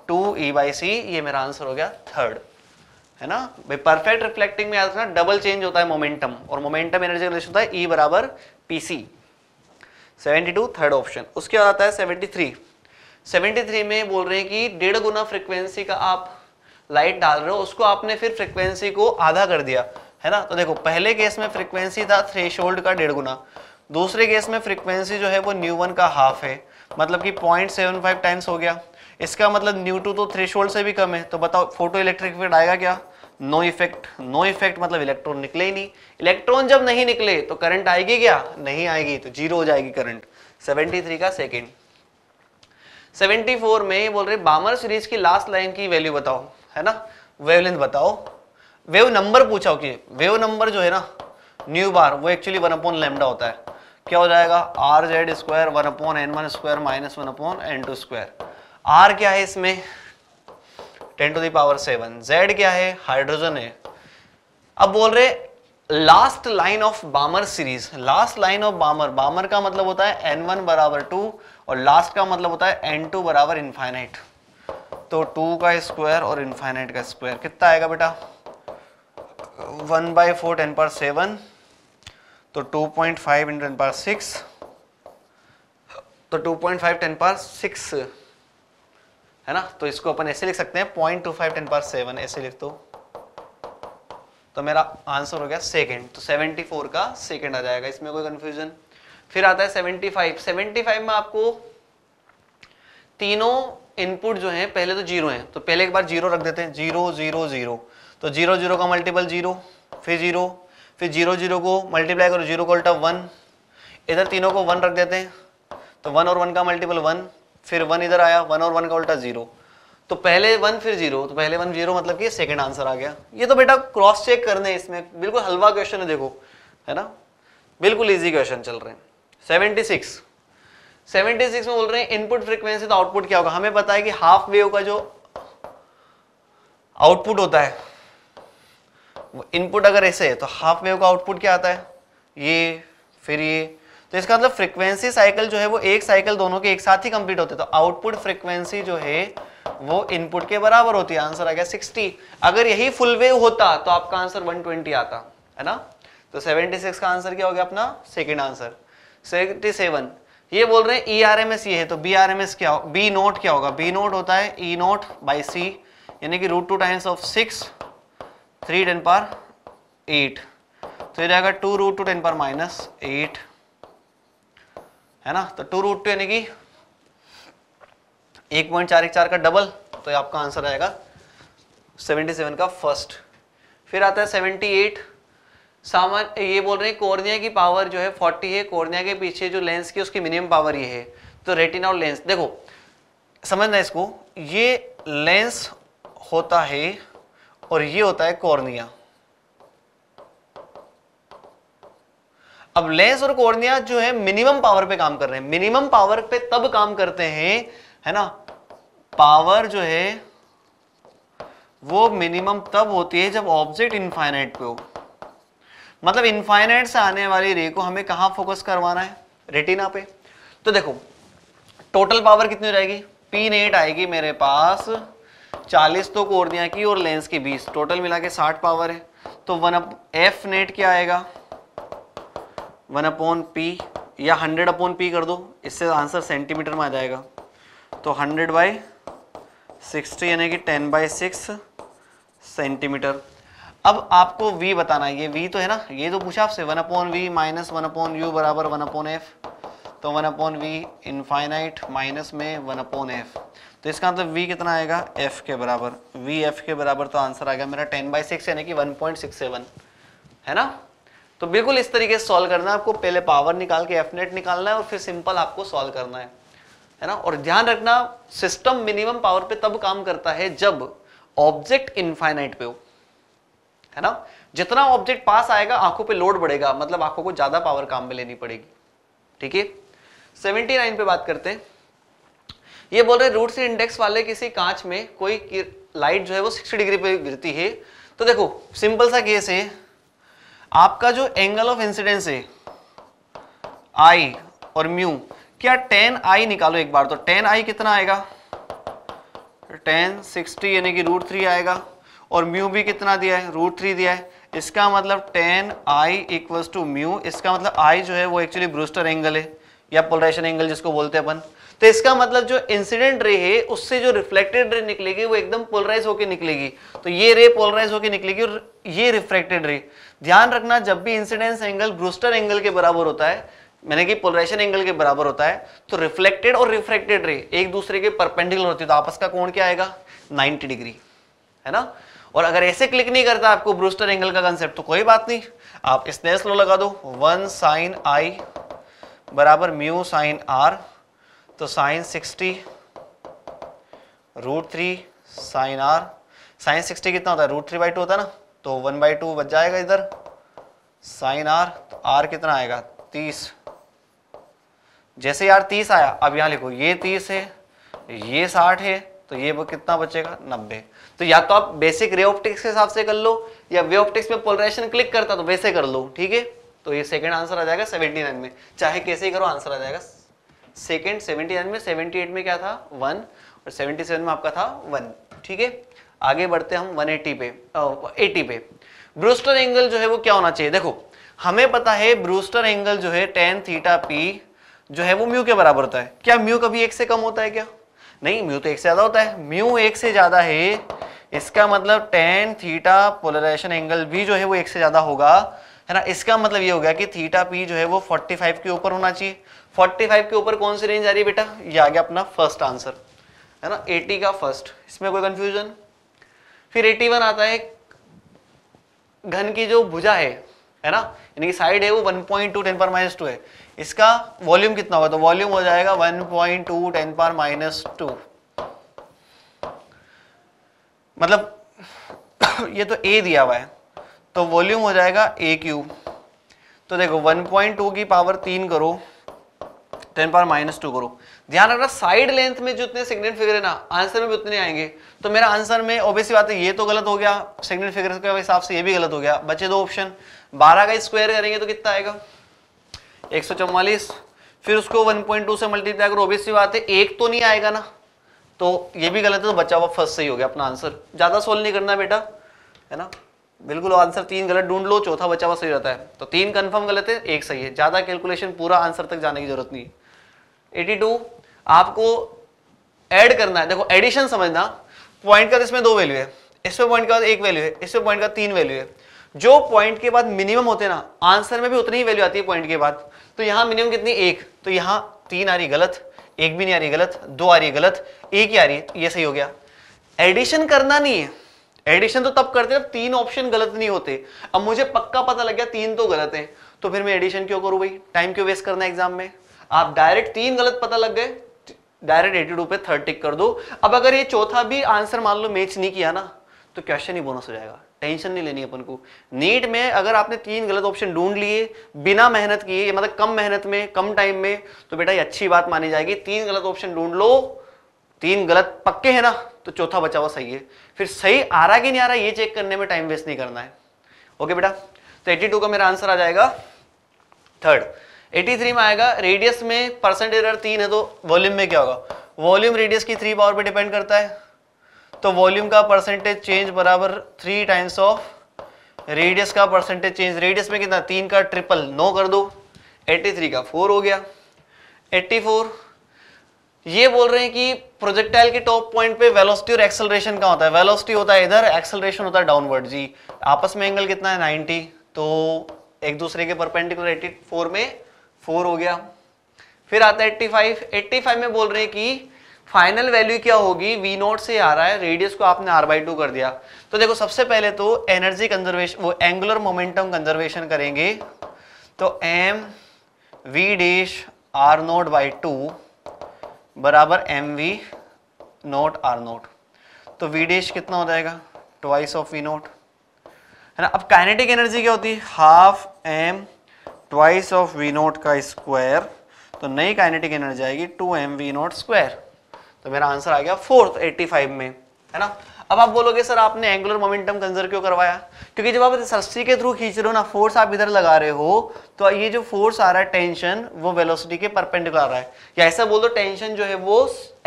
टू ई बाई सी ये मेरा आंसर हो गया थर्ड है ना भाई परफेक्ट रिफ्लेक्टिंग में याद रखना डबल चेंज होता है मोमेंटम और मोमेंटम एनर्जी रिलेशन होता है ई e बराबर P C seventy two third option उसके बाद आता है सेवेंटी थ्री सेवेंटी थ्री में बोल रहे हैं कि डेढ़ गुना फ्रिक्वेंसी का आप लाइट डाल रहे हो उसको आपने फिर फ्रिक्वेंसी को आधा कर दिया है ना तो देखो पहले केस में फ्रिक्वेंसी था थ्रेशोल्ड का डेढ़ गुना दूसरे केस में फ्रिक्वेंसी जो है वो न्यू वन का हाफ है मतलब कि पॉइंट सेवन फाइव टाइम्स हो गया इसका मतलब न्यूटू तो थ्रेशोल्ड से भी कम है तो बताओ फोटो इलेक्ट्रिक इफेक्ट आएगा क्या नो इफेक्ट नो इफेक्ट मतलब इलेक्ट्रॉन निकले ही नहीं इलेक्ट्रॉन जब नहीं निकले तो करंट आएगी क्या नहीं आएगी तो जीरो हो जाएगी करंट 73 का सेकेंड 74 में बोल रहे बामर सीरीज की लास्ट लाइन की वैल्यू बताओ है ना वेवलेंथ बताओ वेव नंबर पूछा कि वेव नंबर जो है ना न्यू बार वो एक्चुअली वन अपॉन लेमडा होता है क्या हो जाएगा R Z square one upon N one square minus one upon N two square R क्या है इसमें ten two the power seven Z क्या है हाइड्रोजन है अब बोल रहे last line of Balmer series last line of Balmer Balmer का मतलब होता है एन वन बराबर टू और लास्ट का मतलब होता है एन टू बराबर इनफाइनाइट तो टू का स्क्वायर और इनफाइनाइट का स्क्वायर कितना आएगा बेटा वन बाई फोर टेन पर सेवन तो two point five into ten पर सिक्स तो टू पॉइंट फाइव टेन पर सिक्स है ना तो इसको अपन ऐसे लिख सकते हैं पॉइंट टू फाइव टेन पार सेवन ऐसे लिख दो तो मेरा आंसर हो गया सेकेंड तो सेवेंटी फोर का सेकेंड आ जाएगा इसमें कोई कंफ्यूजन फिर आता है सेवेंटी फाइव सेवेंटी फाइव में आपको तीनों इनपुट जो है पहले तो जीरो है तो पहले एक बार जीरो रख देते हैं जीरो जीरो जीरो तो जीरो जीरो का मल्टीपल जीरो फिर जीरो फिर जीरो जीरो को मल्टीप्लाई करो जीरो को उल्टा वन इधर तीनों को वन रख देते हैं तो वन और वन का मल्टीपल वन फिर वन इधर आया वन और वन का उल्टा जीरो तो पहले वन फिर जीरो तो पहले वन जीरो मतलब कि सेकंड आंसर आ गया ये तो बेटा क्रॉस चेक करने है इसमें बिल्कुल हलवा क्वेश्चन है देखो है ना बिल्कुल इजी क्वेश्चन चल रहे हैं 76 76 में बोल रहे हैं इनपुट फ्रीक्वेंसी तो आउटपुट क्या होगा हमें पता है कि हाफ वेव का जो आउटपुट होता है इनपुट अगर ऐसे है तो हाफ वेव का आउटपुट क्या आता है ये फिर ये तो इसका मतलब फ्रीक्वेंसी साइकिल जो है वो एक साइकिल दोनों के एक साथ ही कंप्लीट होते तो आउटपुट फ्रीक्वेंसी जो है वो इनपुट के बराबर होती है आंसर आ गया 60 अगर यही फुल वेव होता तो आपका आंसर 120 आता है ना तो 76 का आंसर क्या हो गया अपना सेकेंड आंसर 77 ये बोल रहे हैं ई आर एम एस ये है तो बी आर एम एस क्या हो बी नोट क्या होगा बी नोट होता है E e naught by C यानी कि root two times of six three ten पर एट तो ये जाएगा टू रूट टू टेन पर माइनस एट है ना तो टू रूट टू यानी कि एक पॉइंट चार एक चार का डबल तो आपका आंसर आएगा 77 का फर्स्ट फिर आता है 78 सामान्य ये बोल रहे हैं कोर्निया की पावर जो है 40 है कोर्निया के पीछे जो लेंस की उसकी मिनिमम पावर ये है तो रेटिना और लेंस देखो समझना इसको ये लेंस होता है और ये होता है कॉर्निया अब लेंस और कोर्निया जो है मिनिमम पावर पे काम कर रहे हैं मिनिमम पावर पे तब काम करते हैं है ना पावर जो है वो मिनिमम तब होती है जब ऑब्जेक्ट इनफाइनाइट पे हो मतलब इनफाइनाइट से आने वाली रे को हमें कहां फोकस करवाना है रेटिना पे तो देखो टोटल पावर कितनी हो जाएगी पी नेट आएगी मेरे पास 40 तो कोर्निया की और लेंस की 20 टोटल मिला के साठ पावर है तो वन अप एफ नेट क्या आएगा वन अपॉन पी या हंड्रेड अपॉन पी कर दो इससे आंसर सेंटीमीटर में आ जाएगा तो हंड्रेड बाई सिक्सटी यानी कि टेन बाई सिक्स सेंटीमीटर अब आपको v बताना है ये v तो है ना ये तो पूछा आपसे one upon V minus one upon U बराबर वन अपॉन एफ तो one upon V infinite minus में वन अपॉन एफ तो इसका मतलब v कितना आएगा f के बराबर v f के बराबर तो आंसर आ गया मेरा टेन बाई सिक्स यानी कि वन पॉइंट सिक्स सेवन है ना तो बिल्कुल इस तरीके से सॉल्व करना है आपको पहले पावर निकाल के एफ नेट निकालना है और फिर सिंपल आपको सॉल्व करना है है ना और ध्यान रखना सिस्टम मिनिमम पावर पे तब काम करता है जब ऑब्जेक्ट इनफाइनाइट पे हो है ना जितना ऑब्जेक्ट पास आएगा आंखों पे लोड बढ़ेगा मतलब आंखों को ज्यादा पावर काम में लेनी पड़ेगी ठीक है सेवेंटी नाइन पे बात करते हैं ये बोल रहे रूट से इंडेक्स वाले किसी कांच में कोई लाइट जो है वो सिक्सटी डिग्री पे गिरती है तो देखो सिंपल सा केस है आपका जो एंगल ऑफ इंसिडेंस है आई और म्यू क्या टेन आई निकालो एक बार तो टेन आई कितना आएगा टेन सिक्सटी यानी कि रूट थ्री आएगा और म्यू भी कितना दिया है रूट थ्री दिया है इसका मतलब tan I equals to mu इसका मतलब आई जो है वो एक्चुअली ब्रूस्टर एंगल है या पोलराइजेशन एंगल जिसको बोलते हैं अपन तो इसका मतलब जो इंसिडेंट रे है उससे जो रिफ्लेक्टेड रे निकलेगी वो एकदम पोलराइज होकर निकलेगी तो ये रे पोलराइज होकर निकलेगी और ये रिफ्लेक्टेड रे ध्यान रखना जब भी इंसिडेंस एंगल ब्रूस्टर एंगल के बराबर होता है मैंने कि पोलराइजेशन एंगल के बराबर होता है तो रिफ्लेक्टेड और रिफ्रेक्टेड रे एक दूसरे के परपेंडिकुलर होती है तो आपस का कोण क्या आएगा 90 डिग्री है ना और अगर ऐसे क्लिक नहीं करता आपको ब्रूस्टर एंगल का कंसेप्ट तो कोई बात नहीं आप स्नेस लो लगा दो वन साइन आई बराबर म्यू साइन आर तो sine sixty root three sine R sine sixty कितना होता है रूट थ्री बाई टू होता है ना तो वन बाई टू बच जाएगा इधर साइन आर तो आर कितना आएगा तीस जैसे यार तीस आया अब यहां लिखो ये तीस है ये साठ है तो ये कितना बचेगा नब्बे तो या तो आप बेसिक रे ऑप्टिक्स के हिसाब से कर लो या वे ऑप्टिक्स में पोलराइजेशन क्लिक करता तो वैसे कर लो ठीक है तो ये सेकंड आंसर आ जाएगा सेवेंटी नाइन में चाहे कैसे ही करो आंसर आ जाएगा सेकंड नाइन में सेवेंटी एट में क्या था वन और सेवेंटी सेवन में आपका था वन ठीक है आगे बढ़ते हम 180 पे एटी पे ब्रूस्टर एंगल जो है वो क्या होना चाहिए देखो हमें पता है ब्रूस्टर एंगल जो है टेन थीटा पी जो है वो म्यू के बराबर होता है क्या म्यू कभी एक से कम होता है क्या नहीं म्यू तो एक से ज्यादा होता है म्यू एक से ज्यादा है इसका मतलब टेन थीटा पोलराइजेशन एंगल भी जो है वो एक से ज्यादा होगा है ना इसका मतलब ये हो गया कि थीटा पी जो है वो 45 के ऊपर होना चाहिए 45 के ऊपर कौन सी रेंज आ रही है बेटा ये आ गया अपना फर्स्ट आंसर है ना 80 का फर्स्ट इसमें कोई कंफ्यूजन फिर एटी वन आता है घन की जो भुजा है है ना यानी कि साइड है वो 1.2 पॉइंट टू टेन पर माइनस टू है इसका वॉल्यूम कितना होगा तो वॉल्यूम हो जाएगा 1.2 पॉइंट टू टेन पर माइनस टू मतलब (coughs) ये तो ए दिया हुआ है तो वॉल्यूम हो जाएगा ए क्यूब तो देखो 1.2 की पावर तीन करो टेन पावर माइनस टू करो ध्यान रखना साइड लेंथ में जितने सिग्नेंट फिगर है ना आंसर में भी उतने आएंगे तो मेरा आंसर में ऑब्वियसली बात है ये तो गलत हो गया सिग्नेंट फिगर के हिसाब से ये भी गलत हो गया बचे दो ऑप्शन बारह का स्क्वायर करेंगे तो कितना आएगा एक फिर उसको 1.2 से मल्टीप्लाई करो ऑब्वियसली बात है एक तो नहीं आएगा ना तो ये भी गलत है तो बचा हुआ फर्स्ट सही हो गया अपना आंसर ज़्यादा सोल्व नहीं करना बेटा है ना बिल्कुल आंसर तीन गलत ढूंढ लो चौथा बचा हुआ सही रहता है तो तीन कंफर्म गलत है एक सही है ज़्यादा कैलकुलेशन पूरा आंसर तक जाने की जरूरत नहीं है एटी टू आपको ऐड करना है देखो एडिशन समझना पॉइंट का तो इसमें दो वैल्यू है इसमें पॉइंट तो के बाद एक वैल्यू है इसमें पॉइंट का तीन वैल्यू है जो पॉइंट के बाद मिनिमम होते हैं ना आंसर में भी उतनी ही वैल्यू आती है पॉइंट के बाद तो यहां मिनिमम कितनी एक तो यहां तीन आ रही गलत एक भी नहीं आ रही गलत दो आ रही गलत एक ही आ रही है ये सही हो गया एडिशन करना नहीं है एडिशन तो तब करते जब तीन ऑप्शन गलत नहीं होते अब मुझे पक्का पता लग गया तीन तो गलत है तो फिर मैं एडिशन क्यों करूँ भाई टाइम क्यों वेस्ट करना एग्जाम में आप डायरेक्ट तीन गलत पता लग गए डायरेक्ट एटी टू पे थर्ड टिक कर दो अब अगर ये चौथा भी आंसर मान लो मैच नहीं किया ना तो क्वेश्चन ही बोनस हो जाएगा टेंशन नहीं लेनी अपन को नीट में अगर आपने तीन गलत ऑप्शन ढूंढ लिए बिना मेहनत किए मतलब कम मेहनत में कम टाइम में तो बेटा ये अच्छी बात मानी जाएगी तीन गलत ऑप्शन ढूंढ लो तीन गलत पक्के हैं ना तो चौथा बचा हुआ सही है फिर सही आ रहा कि नहीं आ रहा ये चेक करने में टाइम वेस्ट नहीं करना है ओके बेटा तो एटी टू का मेरा आंसर आ जाएगा थर्ड 83 में आएगा रेडियस में परसेंट एरर तीन है तो वॉल्यूम में क्या होगा वॉल्यूम रेडियस की थ्री पावर पे डिपेंड करता है तो वॉल्यूम का परसेंटेज चेंज बराबर थ्री टाइम्स ऑफ रेडियस का परसेंटेज चेंज रेडियस में कितना तीन का ट्रिपल नो कर दो 83 का फोर हो गया 84 ये बोल रहे हैं कि प्रोजेक्टाइल के टॉप पॉइंट पे वेलोसिटी और एक्सेलरेशन का होता है वेलोसिटी होता है इधर एक्सेलरेशन होता है डाउनवर्ड जी आपस में एंगल कितना है 90 तो एक दूसरे के परपेंडिकुलर 84 में फोर हो गया फिर आता है एट्टी फाइव एट्टी फाइव में बोल रहे हैं कि फाइनल वैल्यू क्या होगी वी नोट से आ रहा है रेडियस को आपने आर बाई टू कर दिया तो देखो सबसे पहले तो एनर्जी कंजर्वेशन वो एंगुलर मोमेंटम कंजर्वेशन करेंगे तो M V dash R naught by two बराबर M V naught R naught तो वी डेश कितना हो जाएगा ट्वाइस ऑफ वी नोट है ना अब काइनेटिक एनर्जी क्या होती है half M twice of V naught का स्क्वायर तो नई काइनेटिक एनर्जी आएगी two M V naught square तो मेरा आंसर आ गया फोर्थ एट्टी फाइव में है ना अब आप बोलोगे सर आपने एंगुलर मोमेंटम कंजर्व क्यों करवाया क्योंकि जब आप रस्सी के थ्रू खींच रहे हो ना फोर्स आप इधर लगा रहे हो तो ये जो फोर्स आ रहा है टेंशन वो वेलोसिटी के परपेंडिकुलर आ रहा है या ऐसा बोल दो टेंशन जो है वो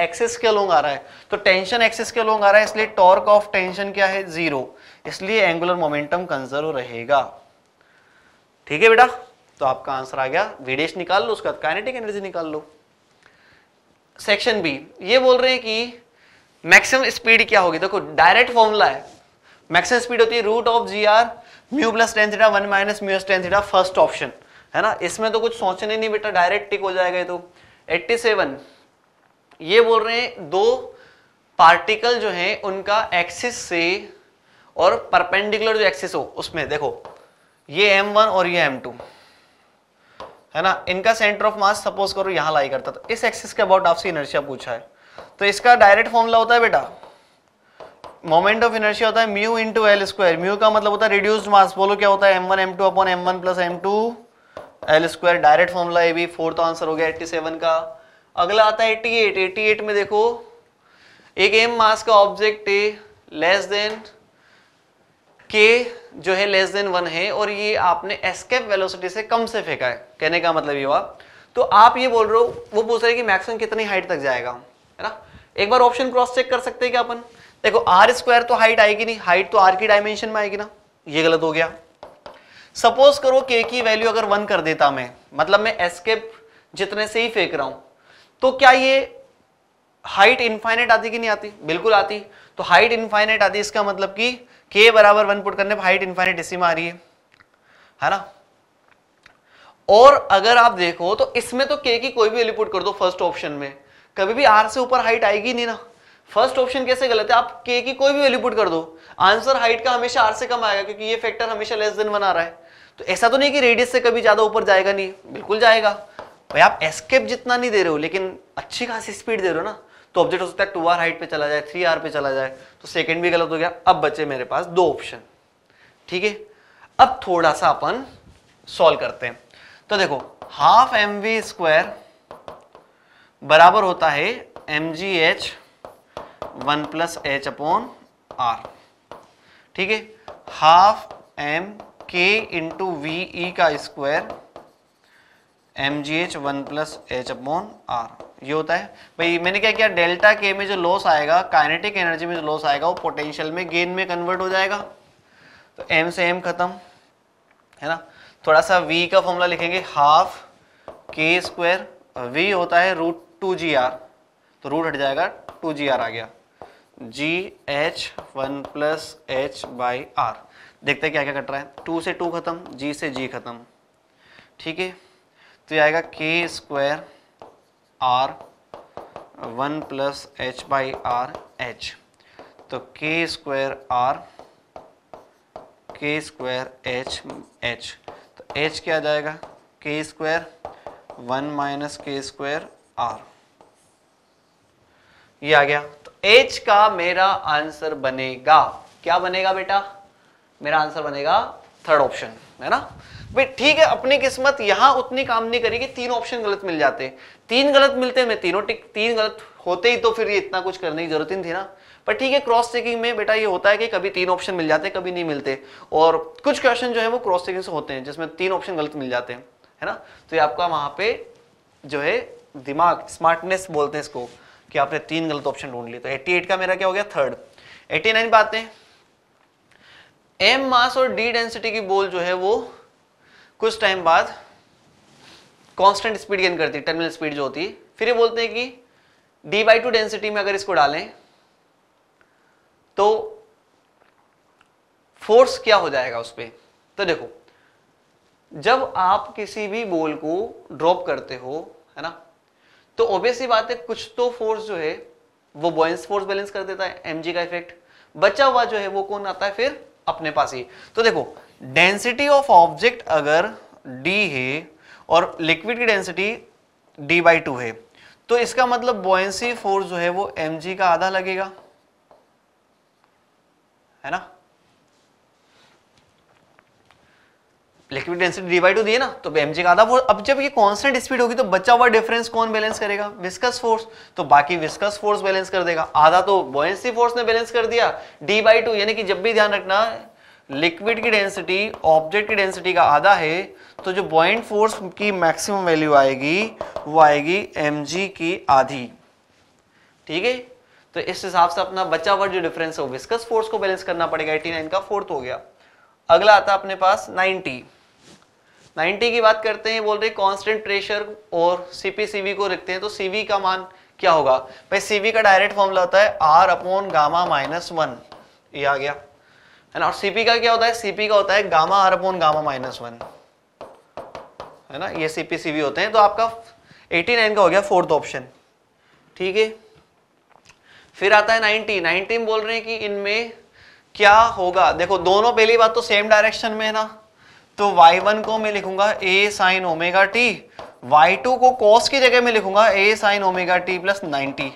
एक्सेस के लोंग आ रहा है तो टेंशन एक्सेस के लोंग आ रहा है इसलिए टॉर्क ऑफ टेंशन क्या है जीरो इसलिए एंगुलर मोमेंटम कंजर्व रहेगा ठीक है बेटा तो आपका आंसर आ गया विदेश निकाल लो उसका काइनेटिक एनर्जी निकाल लो सेक्शन बी ये बोल रहे हैं कि मैक्सिमम स्पीड क्या होगी देखो डायरेक्ट फॉर्मूला है मैक्सिमम स्पीड होती है root of G R mu plus tan theta one minus mu S tan theta first option है ना इसमें तो कुछ सोचने नहीं बेटा डायरेक्ट टिक हो जाएगा तो 87 ये बोल रहे हैं दो पार्टिकल जो है उनका एक्सिस से और परपेंडिकुलर जो एक्सिस हो उसमें देखो ये m1 और ये m2 है ना इनका सेंटर ऑफ मास सपोज करो यहां लाई करता था इस एक्सिस के अबाउट आपसे इनर्शिया पूछा है तो इसका डायरेक्ट फॉर्मूला होता है बेटा मोमेंट ऑफ इनर्शिया होता है mu into L square mu का मतलब होता है रिड्यूस्ड मास बोलो क्या होता है M one M two upon M one plus M two L square direct formula ए भी फोर्थ आंसर हो गया एट्टी सेवन का अगला आता है एट्टी एट एट्टी एट में देखो एक एम मास का ऑब्जेक्ट है लेस देन के जो है लेस देन वन है और ये आपने एस्केप वेलोसिटी से कम से फेंका है कहने का मतलब ये हुआ तो आप ये बोल रहे हो वो पूछ रहे हैं कि मैक्सिमम कितनी हाइट तक जाएगा है ना एक बार ऑप्शन क्रॉस चेक कर सकते हैं क्या अपन देखो आर स्क्वायर तो हाइट आएगी नहीं हाइट तो आर की डायमेंशन में आएगी ना ये गलत हो गया सपोज करो के की वैल्यू अगर वन कर देता मैं मतलब मैं एस्केप जितने से ही फेंक रहा हूं तो क्या ये हाइट इनफाइनाइट आती कि नहीं आती बिल्कुल आती तो हाइट इनफाइनाइट आती इसका मतलब कि के बराबर वन पुट करने पर हाइट इनफाइनाइट इसी में आ रही है है ना और अगर आप देखो तो इसमें तो के की कोई भी एलिपुट कर दो फर्स्ट ऑप्शन में कभी भी आर से ऊपर हाइट आएगी नहीं ना फर्स्ट ऑप्शन कैसे गलत है आप के की कोई भी वैल्यू पुट कर दो आंसर हाइट का हमेशा आर से कम आएगा क्योंकि ये फैक्टर हमेशा लेस देन वन आ रहा है तो ऐसा तो नहीं कि रेडियस से कभी ज्यादा ऊपर जाएगा नहीं बिल्कुल जाएगा भाई आप एस्केप जितना नहीं दे रहे हो लेकिन अच्छी खासी स्पीड दे रहे हो ना तो ऑब्जेक्ट हो सकता है टू आर हाइट पे चला जाए थ्री आर पे चला जाए तो सेकेंड भी गलत हो गया अब बचे मेरे पास दो ऑप्शन ठीक है अब थोड़ा सा अपन सॉल्व करते हैं तो देखो हाफ एम वी स्क्वायर बराबर होता है M G H one plus H upon R ठीक है हाफ एम के इंटू वी ई का square M G H one plus H upon R ये होता है भाई मैंने क्या किया डेल्टा के में जो लॉस आएगा काइनेटिक एनर्जी में जो लॉस आएगा वो पोटेंशियल में गेन में कन्वर्ट हो जाएगा तो एम से एम खत्म है ना थोड़ा सा वी का फॉर्मूला लिखेंगे हाफ के स्क्वायर वी होता है रूट टू जी आर तो रूट हट जाएगा टू जी आर आ गया G H one plus H by R देखते हैं क्या क्या कट रहा है टू से टू खत्म जी से जी खत्म ठीक है तो ये आएगा K square R one plus H by R H तो K square R K square H H तो एच क्या जाएगा K square one minus K square R ये आ गया तो एच का मेरा आंसर बनेगा क्या बनेगा बेटा मेरा आंसर बनेगा थर्ड ऑप्शन है ना ठीक है अपनी किस्मत यहां उतनी काम नहीं करेगी तीन ऑप्शन गलत मिल जाते तीन गलत मिलते मैं तीनों टिक तीन गलत होते ही तो फिर ये इतना कुछ करने की जरूरत नहीं थी ना पर ठीक है क्रॉस चेकिंग में बेटा ये होता है कि कभी तीन ऑप्शन मिल जाते हैं कभी नहीं मिलते और कुछ क्वेश्चन जो है वो क्रॉस चेकिंग से होते हैं जिसमें तीन ऑप्शन गलत मिल जाते हैं है ना तो ये आपका वहां पे जो है दिमाग स्मार्टनेस बोलते हैं इसको कि आपने तीन गलत ऑप्शन ढूंढ लिए तो 88 का मेरा क्या हो गया थर्ड एटी नाइन बातें एम मास और डी डेंसिटी की बोल जो है वो कुछ टाइम बाद कांस्टेंट स्पीड गेन करती है टर्मिनल स्पीड जो होती है फिर ये बोलते हैं कि डी बाई टू डेंसिटी में अगर इसको डालें तो फोर्स क्या हो जाएगा उस पर तो देखो जब आप किसी भी बोल को ड्रॉप करते हो है ना तो ऑब्वियसली बात है कुछ तो फोर्स जो है वो बॉयस फोर्स बैलेंस कर देता है एम का इफेक्ट बचा हुआ जो है वो कौन आता है फिर अपने पास ही तो देखो डेंसिटी ऑफ ऑब्जेक्ट अगर डी है और लिक्विड की डेंसिटी डी बाई टू है तो इसका मतलब बोयसी फोर्स जो है वो एम का आधा लगेगा है ना liquid density D by two दी ना तो एम जी का आधा फोर्स अब जब ये कॉन्स्टेंट स्पीड होगी तो बचा हुआ डिफरेंस कौन बैलेंस करेगा विस्कस फोर्स तो बाकी विस्कस फोर्स बैलेंस कर देगा आधा तो बॉयसी फोर्स ने बैलेंस कर दिया डी बाई टू यानी कि जब भी ध्यान रखना लिक्विड की डेंसिटी ऑब्जेक्ट की डेंसिटी का आधा है तो जो बॉइंट फोर्स की मैक्सिमम वैल्यू आएगी वो आएगी एम की आधी ठीक है तो इस हिसाब से अपना बचा हुआ जो डिफरेंस है विस्कस फोर्स को बैलेंस करना पड़ेगा 89 का फोर्थ हो गया अगला आता अपने पास नाइनटी 90 की बात करते हैं बोल रहे कांस्टेंट प्रेशर और सीपीसीवी को रखते हैं तो सीवी का मान क्या होगा भाई सीवी का डायरेक्ट फॉर्मूला होता है R upon gamma minus one ये आ गया है ना और सीपी का क्या होता है सीपी का होता है gamma R upon gamma minus one है ना ये सीपी सीवी होते हैं तो आपका 89 का हो गया फोर्थ ऑप्शन ठीक है फिर आता है 90 90 बोल रहे हैं कि इनमें क्या होगा देखो दोनों पहली बात तो सेम डायरेक्शन में है ना तो y1 को मैं लिखूंगा a sine omega t y2 को cos की जगह में लिखूंगा a sine omega t plus 90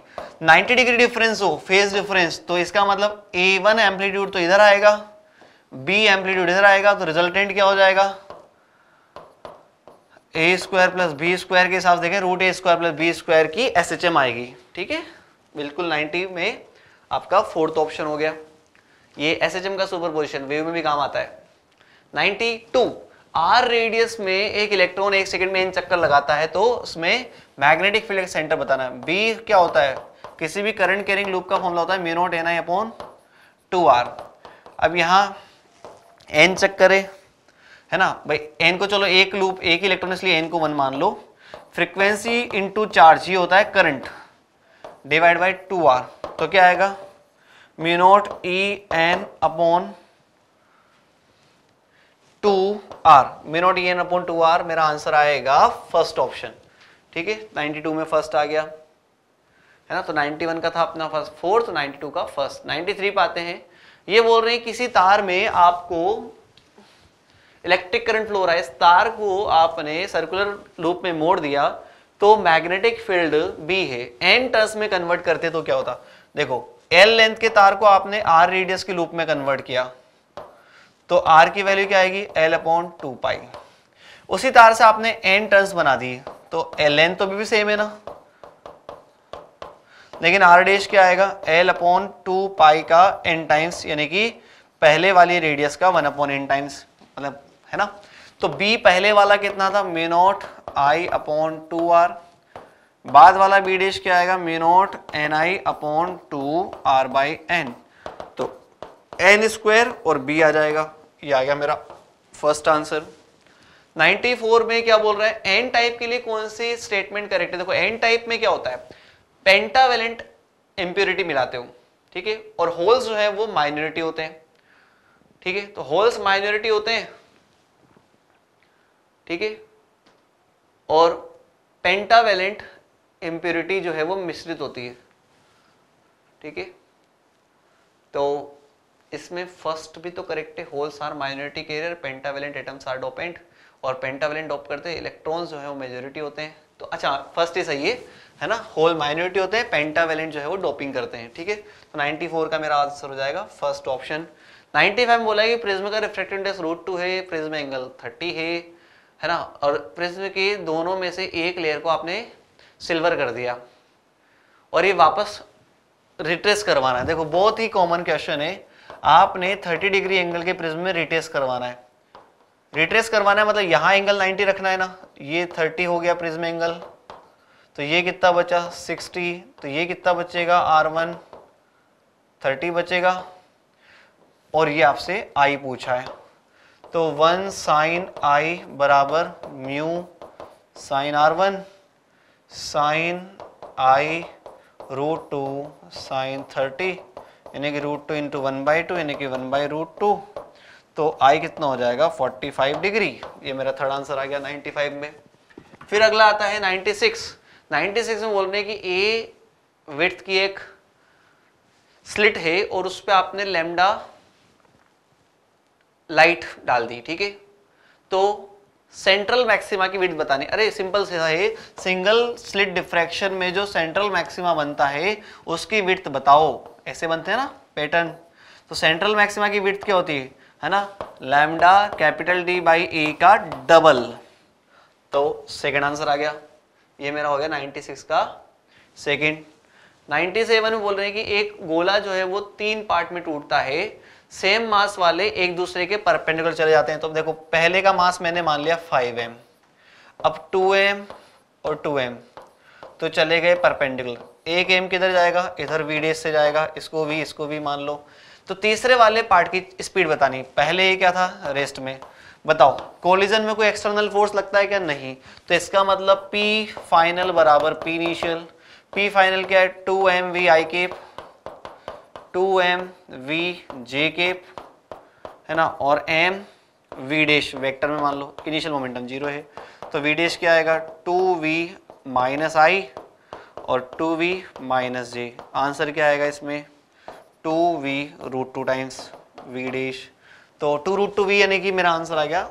90 degree difference हो फेज डिफरेंस तो इसका मतलब a1 वन एम्पलीट्यूड तो इधर आएगा b एम्पलीट्यूड इधर आएगा तो रिजल्टेंट क्या हो जाएगा A square plus B square के हिसाब से देखें root A square plus B square की एस एच एम आएगी ठीक है बिल्कुल 90 में आपका फोर्थ ऑप्शन हो गया ये एस एच एम का सुपर पोजिशन वेव में भी काम आता है 92 आर रेडियस में एक इलेक्ट्रॉन एक सेकंड में इन चक्कर लगाता है तो उसमें मैग्नेटिक फील्ड सेंटर बताना है बी क्या होता है किसी भी करंट कैरिंग लूप का फॉर्मला होता है mu naught N I upon two R अब यहाँ एन चक्कर है है ना भाई एन को चलो एक लूप एक ही इलेक्ट्रॉन इसलिए एन को वन मान लो फ्रिक्वेंसी इंटू चार्ज ये होता है current divide by two R तो क्या आएगा mu naught E N upon two R mu naught E N upon two R मेरा आंसर आएगा फर्स्ट ऑप्शन ठीक है 92 में फर्स्ट आ गया है ना तो 91 का था अपना फर्स्ट फोर्थ 92 का फर्स्ट 93 पे आते हैं ये बोल रहे हैं किसी तार में आपको इलेक्ट्रिक करंट फ्लो रहा है इस तार को आपने सर्कुलर लूप में मोड़ दिया तो मैग्नेटिक फील्ड बी है एन टर्स में कन्वर्ट करते तो क्या होता देखो एल लेंथ के तार को आपने आर रेडियस के लूप में कन्वर्ट किया तो आर की वैल्यू क्या आएगी एल अपॉन टू पाई उसी तार से आपने एन टर्न्स बना दी तो एल एन तो भी, भी सेम है ना लेकिन आर डेश क्या आएगा एल अपॉन टू पाई का एन टाइम्स यानी कि पहले वाली रेडियस का वन अपॉन एन टाइम्स मतलब है ना तो बी पहले वाला कितना था mu naught I upon two R बाद वाला बी डेश क्या आएगा mu naught N I upon two R by N तो एन स्क्वायर और बी आ जाएगा ये आ गया मेरा फर्स्ट आंसर 94 में क्या बोल रहा है एन टाइप के लिए कौन सी स्टेटमेंट करेक्ट है देखो एन टाइप में क्या होता है पेंटावेलेंट इंप्योरिटी मिलाते हो ठीक है और होल्स जो है वो माइनॉरिटी होते हैं ठीक है तो होल्स माइनॉरिटी होते हैं ठीक है और पेंटावेलेंट इंप्योरिटी जो है वो मिश्रित होती है ठीक है तो इसमें फर्स्ट भी तो करेक्ट है holes are minority carrier pentavalent atoms are dopant और पेंटावेलेंट डोप करते हैं इलेक्ट्रॉन्स जो है वो मेजोरिटी होते हैं तो अच्छा फर्स्ट ही सही है है ना होल माइनॉरिटी होते हैं पेंटावेलेंट जो है वो डोपिंग करते हैं ठीक है तो 94 का मेरा आंसर हो जाएगा फर्स्ट ऑप्शन 95 फाइव बोला कि प्रिज्म का रिफ्रेक्टिव इंडेक्स रूट टू है प्रिज्म एंगल थर्टी है है ना और प्रिज्म के दोनों में से एक लेयर को आपने सिल्वर कर दिया और ये वापस रिट्रेस करवाना है देखो बहुत ही कॉमन क्वेश्चन है आपने 30 डिग्री एंगल के प्रिज्म में रिट्रेस करवाना है रिट्रेस करवाना है मतलब यहाँ एंगल 90 रखना है ना ये 30 हो गया प्रिज्म एंगल तो ये कितना बचा 60 तो ये कितना बचेगा वन थर्टी बचेगा और ये आपसे आई पूछा है तो वन साइन आई बराबर mu sine R one sine I root two sine thirty यानी कि root two into one by two यानी कि वन बाई रूट टू तो आई कितना हो जाएगा 45 डिग्री ये मेरा थर्ड आंसर आ गया 95 में फिर अगला आता है 96 96 में बोल रहे हैं कि ए विथ की एक स्लिट है और उस पर आपने लेमडा लाइट डाल दी ठीक है तो सेंट्रल मैक्सिमा की विथ बतानी अरे सिंपल से है सिंगल स्लिट डिफ्रैक्शन में जो सेंट्रल मैक्सिमा बनता है उसकी विथ बताओ ऐसे बनते हैं ना पैटर्न तो सेंट्रल मैक्सिमा की विथ क्या होती है है ना lambda capital D by A का डबल तो सेकेंड आंसर आ गया ये मेरा हो गया 96 का नाइनटी 97 में बोल रहे हैं कि एक गोला जो है वो तीन पार्ट में टूटता है सेम मास वाले एक दूसरे के परपेंडिकुलर चले जाते हैं तो देखो पहले का मास मैंने मान लिया 5m अब 2m और 2m तो चले गए परपेंडिकुलर एक एम किधर जाएगा इधर वी डेस से जाएगा इसको भी इसको भी मान लो तो तीसरे वाले पार्ट की स्पीड बतानी पहले ये क्या था रेस्ट में बताओ कोलिजन में कोई एक्सटर्नल फोर्स लगता है क्या नहीं तो इसका मतलब पी फाइनल बराबर पी इनिशियल पी फाइनल क्या है two M V I cap two M V J cap है ना और एम वी डेश वेक्टर में मान लो इनिशियल मोमेंटम जीरो है तो वी डेश क्या आएगा टू वी माइनस आई और two V minus J answer क्या आएगा इसमें two V root two times V dash तो टू रूट टू वी यानी कि मेरा आंसर आ गया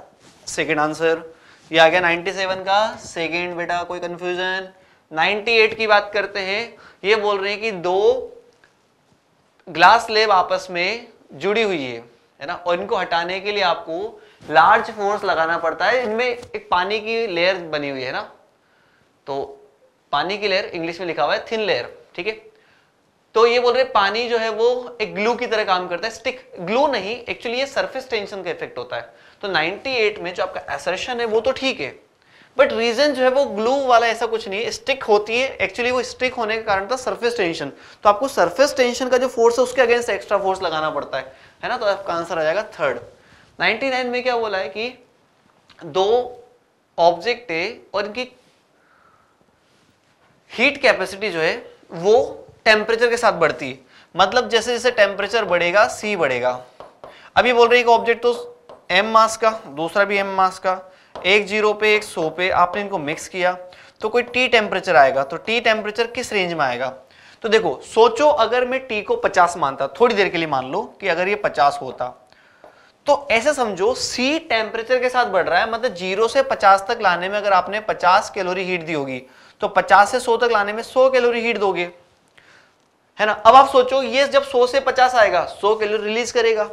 सेकेंड आंसर ये आ गया 97 का सेकेंड बेटा कोई कन्फ्यूजन 98 की बात करते हैं ये बोल रहे हैं कि दो ग्लास लेब आपस में जुड़ी हुई है है ना और इनको हटाने के लिए आपको लार्ज फोर्स लगाना पड़ता है इनमें एक पानी की लेयर बनी हुई है ना तो पानी की लेयर इंग्लिश में लिखा हुआ है थिन लेयर ठीक है तो ये बोल रहे पानी जो है वो एक ग्लू की तरह काम करता है स्टिक ग्लू नहीं एक्चुअली ये सरफेस टेंशन का इफेक्ट होता है तो 98 में जो आपका एसर्शन है वो तो ठीक है बट रीजन जो है वो ग्लू वाला ऐसा कुछ नहीं है स्टिक होती है एक्चुअली वो स्टिक होने के कारण था सरफेस टेंशन तो आपको सरफेस टेंशन का जो फोर्स है उसके अगेंस्ट एक्स्ट्रा फोर्स लगाना पड़ता है है ना तो आपका आंसर आ जाएगा थर्ड 99 में क्या बोला है कि दो ऑब्जेक्ट है और इनकी हीट कैपेसिटी जो है वो टेम्परेचर के साथ बढ़ती है मतलब जैसे जैसे टेम्परेचर बढ़ेगा सी बढ़ेगा अभी बोल रहे हैं ऑब्जेक्ट तो एम मास का दूसरा भी एम मास का एक जीरो पे एक सौ पे आपने इनको मिक्स किया तो कोई टी टेम्परेचर आएगा तो टी टेम्परेचर किस रेंज में आएगा तो देखो सोचो अगर मैं टी को 50 मानता थोड़ी देर के लिए मान लो कि अगर ये 50 होता तो ऐसे समझो सी टेम्परेचर के साथ बढ़ रहा है मतलब जीरो से 50 तक लाने में अगर आपने 50 कैलोरी हीट दी होगी तो 50 से 100 तक लाने में 100 कैलोरी हीट दोगे है ना अब आप सोचो ये जब 100 से 50 आएगा 100 कैलोरी रिलीज करेगा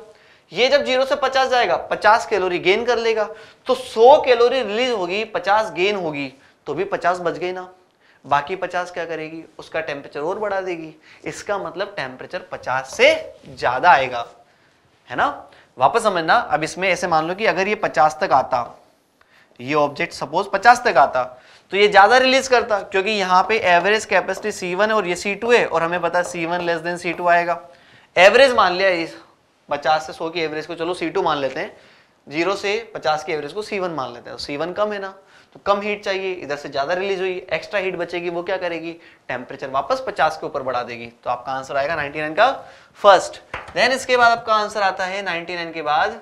ये जब जीरो से 50 जाएगा 50 कैलोरी गेन कर लेगा तो 100 कैलोरी रिलीज होगी 50 गेन होगी तो भी 50 बच गई ना बाकी 50 क्या करेगी उसका टेम्परेचर और बढ़ा देगी इसका मतलब टेम्परेचर पचास से ज्यादा आएगा है ना वापस समझना अब इसमें ऐसे मान लो कि अगर ये पचास तक आता ये ऑब्जेक्ट सपोज पचास तक आता तो ये ज़्यादा रिलीज करता क्योंकि यहाँ पे एवरेज कैपेसिटी सी वन है और ये सी टू है और हमें पता है C one less than C two आएगा एवरेज मान लिया इस पचास से सौ की एवरेज को चलो सी टू मान लेते हैं जीरो से पचास की एवरेज को सी वन मान लेते हैं सी तो वन कम है ना तो कम हीट चाहिए इधर से ज़्यादा रिलीज हुई एक्स्ट्रा हीट बचेगी वो क्या करेगी टेम्परेचर वापस पचास के ऊपर बढ़ा देगी तो आपका आंसर आएगा नाइन का फर्स्ट देन इसके बाद आपका आंसर आता है नाइन के बाद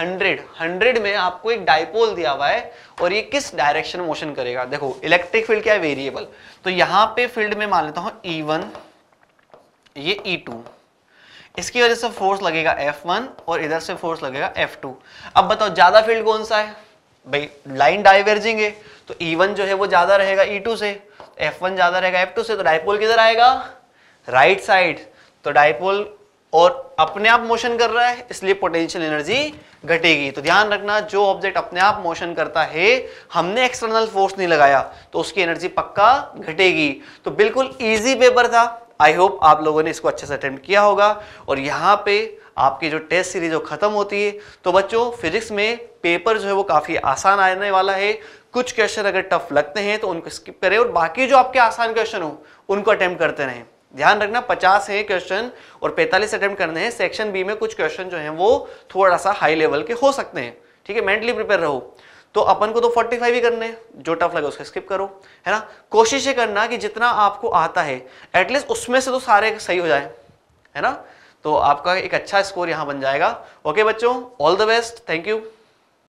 हंड्रेड हंड्रेड में आपको एक डायपोल दिया हुआ है और ये किस डायरेक्शन मोशन करेगा देखो इलेक्ट्रिक फील्ड क्या है वेरिएबल तो यहां पे फील्ड में मान लेता हूं ई वन ये ई e टू इसकी वजह से फोर्स लगेगा एफ वन और इधर से फोर्स लगेगा एफ टू अब बताओ ज्यादा फील्ड कौन सा है भाई लाइन डाइवर्जिंग है तो ई e वन जो है वो ज्यादा रहेगा ई e टू से एफ वन ज्यादा रहेगा एफ टू से तो डायपोल किधर आएगा राइट साइड तो डायपोल और अपने आप मोशन कर रहा है इसलिए पोटेंशियल एनर्जी घटेगी तो ध्यान रखना जो ऑब्जेक्ट अपने आप मोशन करता है हमने एक्सटर्नल फोर्स नहीं लगाया तो उसकी एनर्जी पक्का घटेगी तो बिल्कुल इजी पेपर था आई होप आप लोगों ने इसको अच्छे से अटेम्प्ट किया होगा और यहाँ पे आपकी जो टेस्ट सीरीज वो ख़त्म होती है तो बच्चों फिजिक्स में पेपर जो है वो काफ़ी आसान आने वाला है कुछ क्वेश्चन अगर टफ लगते हैं तो उनको स्किप करें और बाकी जो आपके आसान क्वेश्चन हो उनको अटैम्प्ट करते रहें ध्यान रखना 50 है क्वेश्चन और 45 अटेम्प्ट करने हैं सेक्शन बी में कुछ क्वेश्चन जो हैं वो थोड़ा सा हाई लेवल के हो सकते हैं ठीक है मेंटली प्रिपेयर रहो तो अपन को तो 45 ही करने हैं जो टफ लगे उसका स्किप करो है ना कोशिश ये करना कि जितना आपको आता है एटलीस्ट उसमें से तो सारे सही हो जाए है ना तो आपका एक अच्छा स्कोर यहाँ बन जाएगा ओके बच्चों all the best thank you